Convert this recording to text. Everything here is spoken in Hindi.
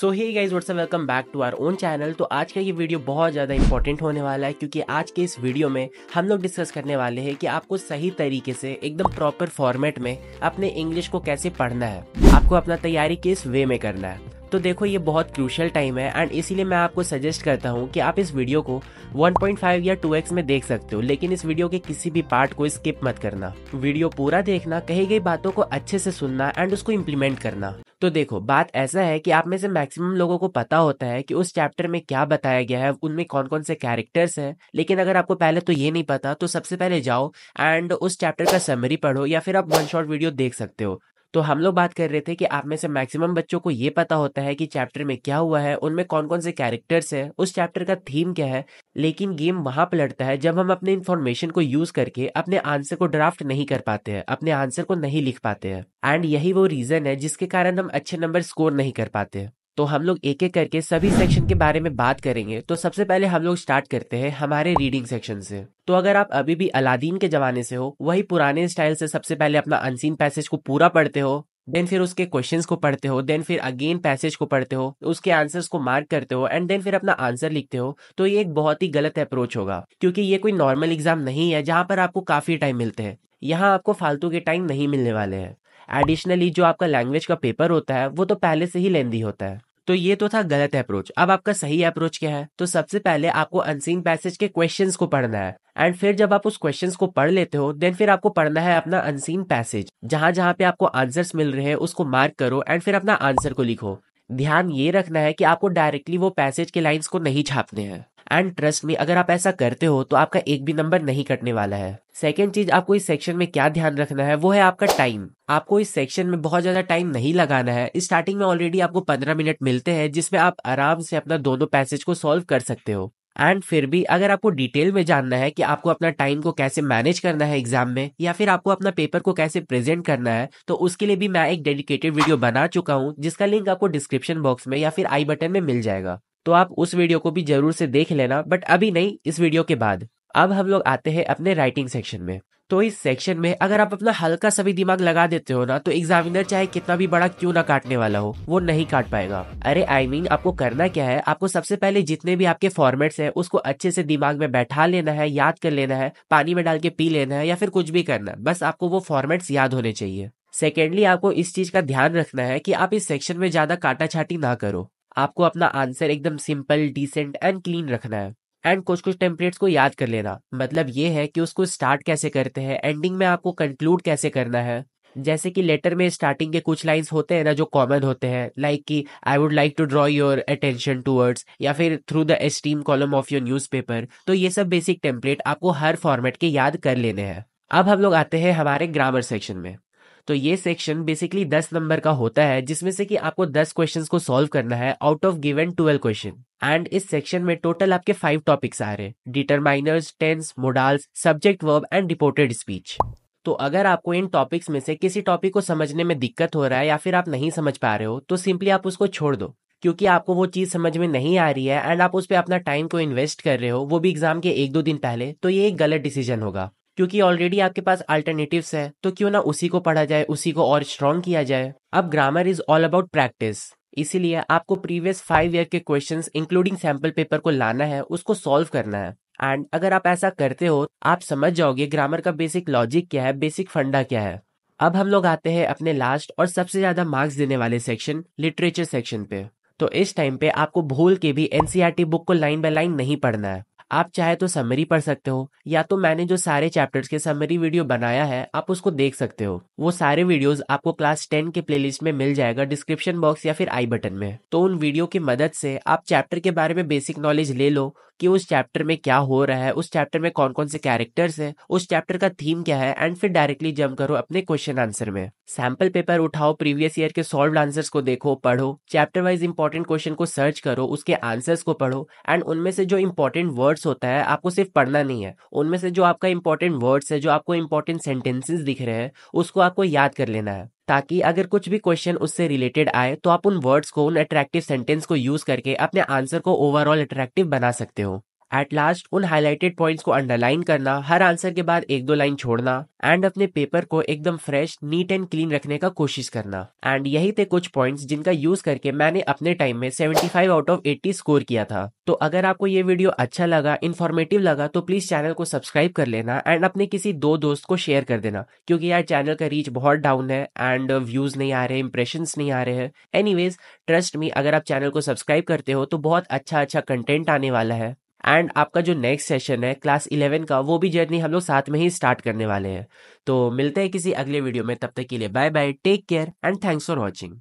so hey guys what's up welcome back to our own channel तो आज का ये वीडियो बहुत ज़्यादा इंपॉर्टेंट होने वाला है क्योंकि आज के इस वीडियो में हम लोग डिस्कस करने वाले हैं कि आपको सही तरीके से एकदम प्रॉपर फॉर्मेट में अपने इंग्लिश को कैसे पढ़ना है आपको अपना तैयारी किस वे में करना है तो देखो ये बहुत क्रूशल टाइम है एंड इसीलिए मैं आपको सजेस्ट करता हूँ कि आप इस वीडियो को 1.5 या 2x में देख सकते हो लेकिन इस वीडियो के किसी भी पार्ट को स्किप मत करना वीडियो पूरा देखना कही गई बातों को अच्छे से सुनना एंड उसको इम्प्लीमेंट करना तो देखो बात ऐसा है कि आप में से मैक्सिमम लोगों को पता होता है कि उस चैप्टर में क्या बताया गया है उनमें कौन कौन से कैरेक्टर्स हैं लेकिन अगर आपको पहले तो ये नहीं पता तो सबसे पहले जाओ एंड उस चैप्टर का समरी पढ़ो या फिर आप वन शॉट वीडियो देख सकते हो तो हम लोग बात कर रहे थे कि आप में से मैक्सिमम बच्चों को ये पता होता है कि चैप्टर में क्या हुआ है उनमें कौन कौन से कैरेक्टर्स है उस चैप्टर का थीम क्या है लेकिन गेम वहां पलटता है जब हम अपने इन्फॉर्मेशन को यूज करके अपने आंसर को ड्राफ्ट नहीं कर पाते हैं अपने आंसर को नहीं लिख पाते हैं एंड यही वो रीजन है जिसके कारण हम अच्छे नंबर स्कोर नहीं कर पाते हैं तो हम लोग एक एक करके सभी सेक्शन के बारे में बात करेंगे तो सबसे पहले हम लोग स्टार्ट करते हैं हमारे रीडिंग सेक्शन से तो अगर आप अभी भी अलादीन के जमाने से हो वही पुराने स्टाइल से सबसे पहले अपना अनसीन पैसेज को पूरा पढ़ते हो देन फिर उसके क्वेश्चंस को पढ़ते हो देन फिर अगेन पैसेज को पढ़ते हो उसके आंसर्स को मार्क करते हो एंड देन फिर अपना आंसर लिखते हो तो ये एक बहुत ही गलत अप्रोच होगा क्योंकि ये कोई नॉर्मल एग्जाम नहीं है जहाँ पर आपको काफी टाइम मिलते हैं यहाँ आपको फालतू के टाइम नहीं मिलने वाले हैं एडिशनली जो आपका लैंग्वेज का पेपर होता है वो तो पहले से ही लेंदी होता है तो ये तो था गलत अप्रोच अब आपका सही अप्रोच क्या है तो सबसे पहले आपको अनसीन पैसेज के क्वेश्चंस को पढ़ना है एंड फिर जब आप उस क्वेश्चंस को पढ़ लेते हो देन फिर आपको पढ़ना है अपना अनसीन पैसेज जहां जहां पे आपको आंसर्स मिल रहे हैं उसको मार्क करो एंड फिर अपना आंसर को लिखो ध्यान ये रखना है कि आपको डायरेक्टली वो पैसेज के लाइन्स को नहीं छापने हैं एंड ट्रस्ट में अगर आप ऐसा करते हो तो आपका एक भी नंबर नहीं कटने वाला है सेकेंड चीज आपको इस सेक्शन में क्या ध्यान रखना है वो है आपका टाइम आपको इस सेक्शन में बहुत ज्यादा टाइम नहीं लगाना है स्टार्टिंग में ऑलरेडी आपको पंद्रह मिनट मिलते हैं जिसमें आप आराम से अपना दोनों पैसेज को सॉल्व कर सकते हो एंड फिर भी अगर आपको डिटेल में जानना है कि आपको अपना टाइम को कैसे मैनेज करना है एग्जाम में या फिर आपको अपना पेपर को कैसे प्रेजेंट करना है तो उसके लिए भी मैं एक डेडिकेटेड वीडियो बना चुका हूँ जिसका लिंक आपको डिस्क्रिप्शन बॉक्स में या फिर आई बटन में मिल जाएगा तो आप उस वीडियो को भी जरूर से देख लेना बट अभी नहीं इस वीडियो के बाद अब हम लोग आते हैं अपने राइटिंग सेक्शन में तो इस सेक्शन में अगर आप अपना हल्का सभी दिमाग लगा देते हो ना तो एग्जामिनर चाहे कितना भी बड़ा क्यों ना काटने वाला हो वो नहीं काट पाएगा अरे आई I मीन mean, आपको करना क्या है आपको सबसे पहले जितने भी आपके फॉर्मेट्स हैं उसको अच्छे से दिमाग में बैठा लेना है याद कर लेना है पानी में डाल के पी लेना है या फिर कुछ भी करना बस आपको वो फॉर्मेट्स याद होने चाहिए सेकेंडली आपको इस चीज का ध्यान रखना है कि आप इस सेक्शन में ज्यादा काटा छाटी ना करो आपको अपना आंसर एकदम सिंपल डिसेंट एंड क्लीन रखना है एंड कुछ कुछ टेम्पलेट्स को याद कर लेना मतलब ये है कि उसको स्टार्ट कैसे करते हैं एंडिंग में आपको कंक्लूड कैसे करना है जैसे कि लेटर में स्टार्टिंग के कुछ लाइंस होते हैं ना जो कॉमन होते हैं लाइक कि I would like to draw your attention towards या फिर through the esteem column of your newspaper तो ये सब बेसिक टेम्पलेट आपको हर फॉर्मेट के याद कर लेने हैं अब हम लोग आते हैं हमारे ग्रामर सेक्शन में तो ये सेक्शन बेसिकली दस नंबर का होता है जिसमें से कि आपको दस क्वेश्चन को सॉल्व करना है out of given twelve question and इस सेक्शन में टोटल आपके फाइव टॉपिक्स आ रहे हैं determiners tense modals subject verb and reported speech तो अगर आपको इन टॉपिक्स में से किसी टॉपिक को समझने में दिक्कत हो रहा है या फिर आप नहीं समझ पा रहे हो तो सिंपली आप उसको छोड़ दो क्योंकि आपको वो चीज़ समझ में नहीं आ रही है एंड आप उस पर अपना टाइम को इन्वेस्ट कर रहे हो वो भी एग्जाम के एक दो दिन पहले तो ये एक गलत डिसीजन होगा क्योंकि ऑलरेडी आपके पास अल्टरनेटिव्स है तो क्यों ना उसी को पढ़ा जाए उसी को और स्ट्रॉन्ग किया जाए अब grammar is all about practice इसीलिए आपको प्रीवियस फाइव ईयर के क्वेश्चंस इंक्लूडिंग सैम्पल पेपर को लाना है उसको सॉल्व करना है एंड अगर आप ऐसा करते हो आप समझ जाओगे ग्रामर का बेसिक लॉजिक क्या है बेसिक फंडा क्या है अब हम लोग आते हैं अपने लास्ट और सबसे ज्यादा मार्क्स देने वाले सेक्शन लिटरेचर सेक्शन पे तो इस टाइम पे आपको भूल के भी एनसीआर बुक e को लाइन बाय लाइन नहीं पढ़ना है आप चाहे तो समरी पढ़ सकते हो या तो मैंने जो सारे चैप्टर्स के समरी वीडियो बनाया है आप उसको देख सकते हो वो सारे वीडियोस आपको क्लास टेन के प्लेलिस्ट में मिल जाएगा डिस्क्रिप्शन बॉक्स या फिर आई बटन में तो उन वीडियो की मदद से आप चैप्टर के बारे में बेसिक नॉलेज ले लो कि उस चैप्टर में क्या हो रहा है उस चैप्टर में कौन कौन से कैरेक्टर्स है उस चैप्टर का थीम क्या है एंड फिर डायरेक्टली जम करो अपने क्वेश्चन आंसर में सैम्पल पेपर उठाओ प्रीवियस ईयर के सॉल्व आंसर्स को देखो पढ़ो चैप्टर वाइज इंपॉर्टेंट क्वेश्चन को सर्च करो उसके आंसर्स को पढ़ो एंड उनमें से जो इंपॉर्टेंट वर्ड वर्ड्स होता है आपको सिर्फ पढ़ना नहीं है उनमें से जो आपका इंपॉर्टेंट वर्ड्स है जो आपको इंपॉर्टेंट सेंटेंसेस दिख रहे हैं उसको आपको याद कर लेना है ताकि अगर कुछ भी क्वेश्चन उससे रिलेटेड आए तो आप उन वर्ड्स को उन अट्रैक्टिव सेंटेंस को यूज करके अपने आंसर को ओवरऑल अट्रैक्टिव बना सकते हो एट लास्ट उन हाईलाइटेड पॉइंट्स को अंडरलाइन करना हर आंसर के बाद एक दो लाइन छोड़ना एंड अपने पेपर को एकदम फ्रेश नीट एंड क्लीन रखने का कोशिश करना एंड यही थे कुछ पॉइंट्स जिनका यूज करके मैंने अपने टाइम में 75 आउट ऑफ 80 स्कोर किया था तो अगर आपको ये वीडियो अच्छा लगा इन्फॉर्मेटिव लगा तो प्लीज चैनल को सब्सक्राइब कर लेना एंड अपने किसी दो दोस्त को शेयर कर देना क्योंकि यार चैनल का रीच बहुत डाउन है एंड व्यूज नहीं आ रहे इंप्रेशन नहीं आ रहे हैं एनीवेज ट्रस्ट मी अगर आप चैनल को सब्सक्राइब करते हो तो बहुत अच्छा अच्छा कंटेंट आने वाला है एंड आपका जो नेक्स्ट सेशन है क्लास इलेवन का वो भी जर्नी हम लोग साथ में ही स्टार्ट करने वाले हैं तो मिलते हैं किसी अगले वीडियो में तब तक के लिए bye bye take care and thanks for watching